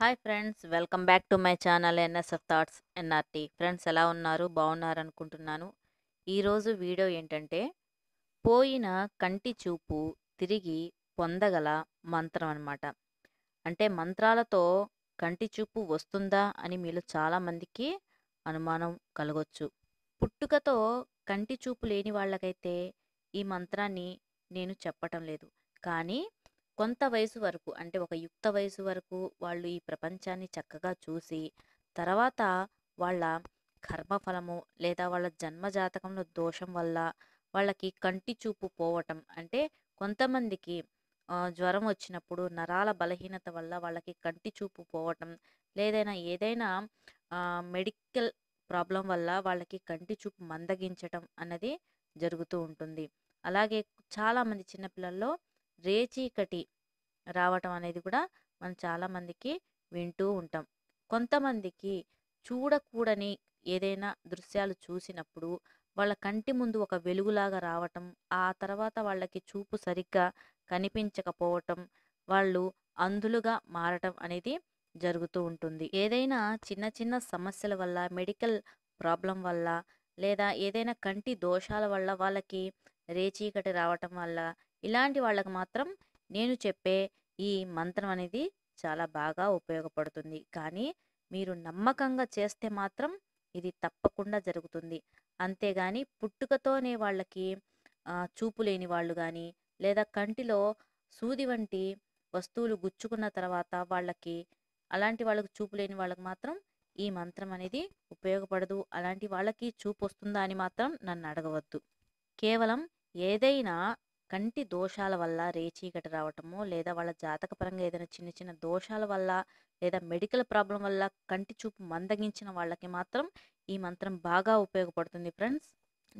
hi friends welcome back to my channel NSF thoughts NRT friends ఎలా ఉన్నారు బాగున్నారు అనుకుంటున్నాను ఈరోజు వీడియో ఏంటంటే పోయిన కంటి చూపు తిరిగి పొందగల మంత్రం అనమాట అంటే మంత్రాలతో కంటి చూపు వస్తుందా అని మీలో చాలామందికి అనుమానం కలగొచ్చు పుట్టుకతో కంటి చూపు లేని వాళ్ళకైతే ఈ మంత్రాన్ని నేను చెప్పటం లేదు కానీ కొంత వయసు వరకు అంటే ఒక యుక్త వయసు వరకు వాళ్ళు ఈ ప్రపంచాన్ని చక్కగా చూసి తర్వాత వాళ్ళ కర్మఫలము లేదా వాళ్ళ జన్మజాతకంలో దోషం వల్ల వాళ్ళకి కంటి చూపు పోవటం అంటే కొంతమందికి జ్వరం వచ్చినప్పుడు నరాల బలహీనత వల్ల వాళ్ళకి కంటి చూపు పోవటం లేదైనా ఏదైనా మెడికల్ ప్రాబ్లం వల్ల వాళ్ళకి కంటి చూపు మందగించటం అన్నది జరుగుతూ ఉంటుంది అలాగే చాలామంది చిన్నపిల్లల్లో రేచీకటి రావటం అనేది కూడా మనం చాలామందికి వింటూ ఉంటాం కొంతమందికి చూడకూడని ఏదైనా దృశ్యాలు చూసినప్పుడు వాళ్ళ కంటి ముందు ఒక వెలుగులాగా రావటం ఆ తర్వాత వాళ్ళకి చూపు సరిగ్గా కనిపించకపోవటం వాళ్ళు అంధులుగా మారటం అనేది జరుగుతూ ఉంటుంది ఏదైనా చిన్న చిన్న సమస్యల వల్ల మెడికల్ ప్రాబ్లం వల్ల లేదా ఏదైనా కంటి దోషాల వల్ల వాళ్ళకి రేచీకటి రావటం వల్ల ఇలాంటి వాళ్ళకు మాత్రం నేను చెప్పే ఈ మంత్రం అనేది చాలా బాగా ఉపయోగపడుతుంది కానీ మీరు నమ్మకంగా చేస్తే మాత్రం ఇది తప్పకుండా జరుగుతుంది అంతేగాని పుట్టుకతోనే వాళ్ళకి చూపు లేని వాళ్ళు కానీ లేదా కంటిలో సూది వంటి వస్తువులు గుచ్చుకున్న తర్వాత వాళ్ళకి అలాంటి వాళ్ళకి చూపు లేని వాళ్ళకి మాత్రం ఈ మంత్రం అనేది ఉపయోగపడదు అలాంటి వాళ్ళకి చూపు వస్తుందా అని మాత్రం నన్ను అడగవద్దు కేవలం ఏదైనా కంటి దోషాల వల్ల రేచీకటి రావటము లేదా వాళ్ళ జాతకపరంగా ఏదైనా చిన్న చిన్న దోషాల వల్ల లేదా మెడికల్ ప్రాబ్లం వల్ల కంటి చూపు మందగించిన వాళ్ళకి మాత్రం ఈ మంత్రం బాగా ఉపయోగపడుతుంది ఫ్రెండ్స్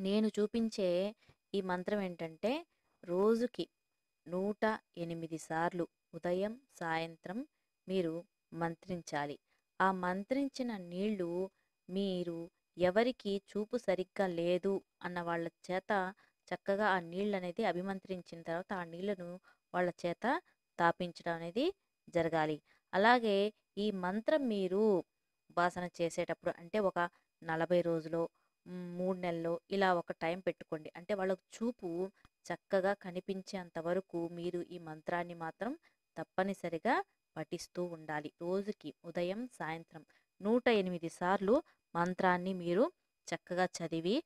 నేను చూపించే ఈ మంత్రం ఏంటంటే రోజుకి నూట ఎనిమిది సార్లు ఉదయం సాయంత్రం మీరు మంత్రించాలి ఆ మంత్రించిన నీళ్లు మీరు ఎవరికి చూపు సరిగ్గా లేదు అన్న వాళ్ళ చేత చక్కగా ఆ నీళ్ళు అనేది అభిమంత్రించిన తర్వాత ఆ నీళ్లను వాళ్ళ చేత తాపించడం అనేది జరగాలి అలాగే ఈ మంత్రం మీరు ఉపాసన చేసేటప్పుడు అంటే ఒక నలభై రోజులో మూడు నెలల్లో ఇలా ఒక టైం పెట్టుకోండి అంటే వాళ్ళకు చూపు చక్కగా కనిపించేంత వరకు మీరు ఈ మంత్రాన్ని మాత్రం తప్పనిసరిగా పఠిస్తూ ఉండాలి రోజుకి ఉదయం సాయంత్రం నూట ఎనిమిది సార్లు మంత్రాన్ని మీరు చక్కగా చదివి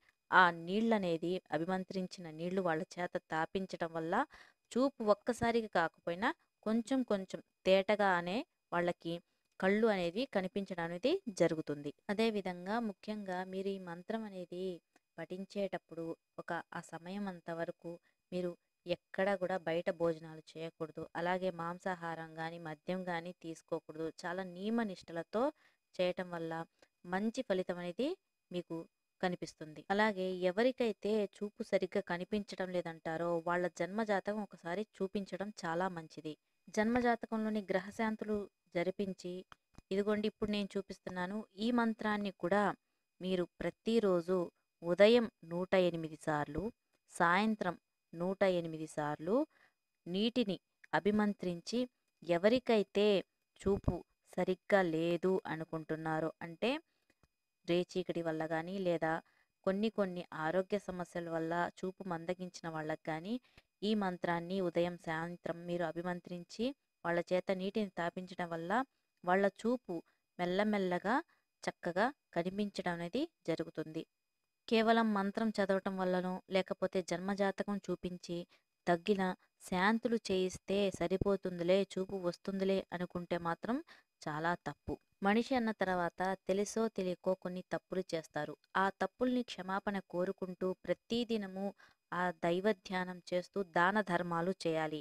ఆ నీళ్ళనేది అభిమంత్రించిన నీళ్లు వాళ్ళ చేత తాపించడం వల్ల చూపు ఒక్కసారిగా కాకపోయినా కొంచెం కొంచెం తేటగానే వాళ్ళకి కళ్ళు అనేది కనిపించడం అనేది జరుగుతుంది అదేవిధంగా ముఖ్యంగా మీరు ఈ మంత్రం అనేది పఠించేటప్పుడు ఒక ఆ సమయం అంతవరకు మీరు ఎక్కడా కూడా బయట భోజనాలు చేయకూడదు అలాగే మాంసాహారం కానీ మద్యం కానీ తీసుకోకూడదు చాలా నియమ నిష్టలతో చేయటం వల్ల మంచి ఫలితం అనేది మీకు కనిపిస్తుంది అలాగే ఎవరికైతే చూపు సరిగ్గా కనిపించడం లేదంటారో వాళ్ళ జన్మ జాతకం ఒకసారి చూపించడం చాలా మంచిది జన్మ జాతకంలోని గ్రహశాంతులు జరిపించి ఇదిగోండి ఇప్పుడు నేను చూపిస్తున్నాను ఈ మంత్రాన్ని కూడా మీరు ప్రతిరోజు ఉదయం నూట ఎనిమిది సార్లు సాయంత్రం నూట ఎనిమిది సార్లు నీటిని అభిమంత్రించి ఎవరికైతే చూపు సరిగ్గా లేదు అనుకుంటున్నారో అంటే స్ప్రే చీకటి వల్ల కానీ లేదా కొన్ని కొన్ని ఆరోగ్య సమస్యల వల్ల చూపు మందగించిన వాళ్ళకి కానీ ఈ మంత్రాన్ని ఉదయం సాయంత్రం మీరు అభిమంత్రించి వాళ్ళ చేత నీటిని తాపించడం వల్ల వాళ్ళ చూపు మెల్లమెల్లగా చక్కగా కనిపించడం అనేది జరుగుతుంది కేవలం మంత్రం చదవటం వల్లనో లేకపోతే జన్మజాతకం చూపించి తగ్గిన శాంతులు చేయిస్తే సరిపోతుందిలే చూపు వస్తుందిలే అనుకుంటే మాత్రం చాలా తప్పు మనిషి అన్న తర్వాత తెలుసో తెలియకో కొన్ని తప్పులు చేస్తారు ఆ తప్పుల్ని క్షమాపణ కోరుకుంటూ ప్రతిదినము ఆ దైవ ధ్యానం చేస్తూ దాన ధర్మాలు చేయాలి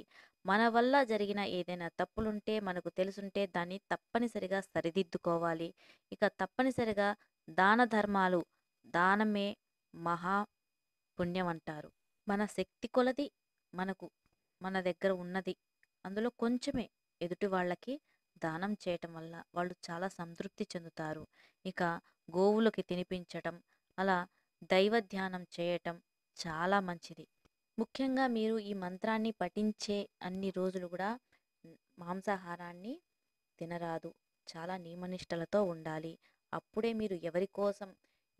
మన వల్ల జరిగిన ఏదైనా తప్పులుంటే మనకు తెలుసుంటే దాన్ని తప్పనిసరిగా సరిదిద్దుకోవాలి ఇక తప్పనిసరిగా దాన ధర్మాలు దానమే మహా పుణ్యం అంటారు మన శక్తి కొలది మనకు మన దగ్గర ఉన్నది అందులో కొంచెమే ఎదుటి వాళ్ళకి దానం చేయటం వల్ల వాళ్ళు చాలా సంతృప్తి చెందుతారు ఇక గోవులకి తినిపించటం అలా దైవ ధ్యానం చేయటం చాలా మంచిది ముఖ్యంగా మీరు ఈ మంత్రాన్ని పఠించే అన్ని రోజులు కూడా మాంసాహారాన్ని తినరాదు చాలా నియమనిష్టలతో ఉండాలి అప్పుడే మీరు ఎవరి కోసం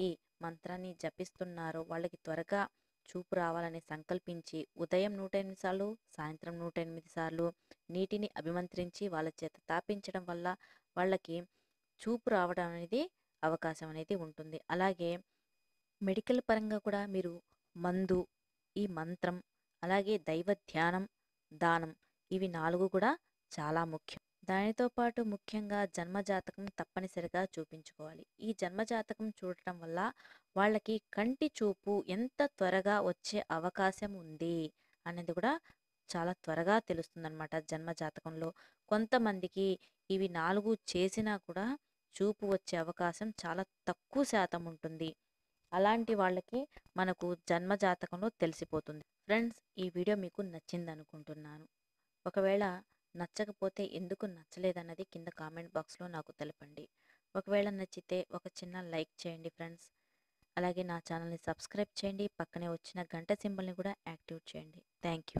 ఈ మంత్రాన్ని జపిస్తున్నారో వాళ్ళకి త్వరగా చూపు రావాలని సంకల్పించి ఉదయం నూట ఎనిమిది సార్లు సాయంత్రం నూట ఎనిమిది సార్లు నీటిని అభిమంత్రించి వాళ్ళ చేత తాపించడం వల్ల వాళ్ళకి చూపు రావడం అనేది అవకాశం అనేది ఉంటుంది అలాగే మెడికల్ పరంగా కూడా మీరు మందు ఈ మంత్రం అలాగే దైవ ధ్యానం దానం ఇవి నాలుగు కూడా చాలా ముఖ్యం దానితో పాటు ముఖ్యంగా జన్మజాతకం తప్పనిసరిగా చూపించుకోవాలి ఈ జన్మజాతకం చూడటం వల్ల వాళ్ళకి కంటి చూపు ఎంత త్వరగా వచ్చే అవకాశం ఉంది అనేది కూడా చాలా త్వరగా తెలుస్తుందన్నమాట జన్మ జాతకంలో కొంతమందికి ఇవి నాలుగు చేసినా కూడా చూపు వచ్చే అవకాశం చాలా తక్కువ శాతం ఉంటుంది అలాంటి వాళ్ళకి మనకు జన్మ జాతకంలో తెలిసిపోతుంది ఫ్రెండ్స్ ఈ వీడియో మీకు నచ్చింది అనుకుంటున్నాను ఒకవేళ నచ్చకపోతే ఎందుకు నచ్చలేదన్నది కింద కామెంట్ బాక్స్లో నాకు తెలపండి ఒకవేళ నచ్చితే ఒక చిన్న లైక్ చేయండి ఫ్రెండ్స్ అలాగే నా ఛానల్ని సబ్స్క్రైబ్ చేయండి పక్కనే వచ్చిన గంట సింబల్ని కూడా యాక్టివేట్ చేయండి థ్యాంక్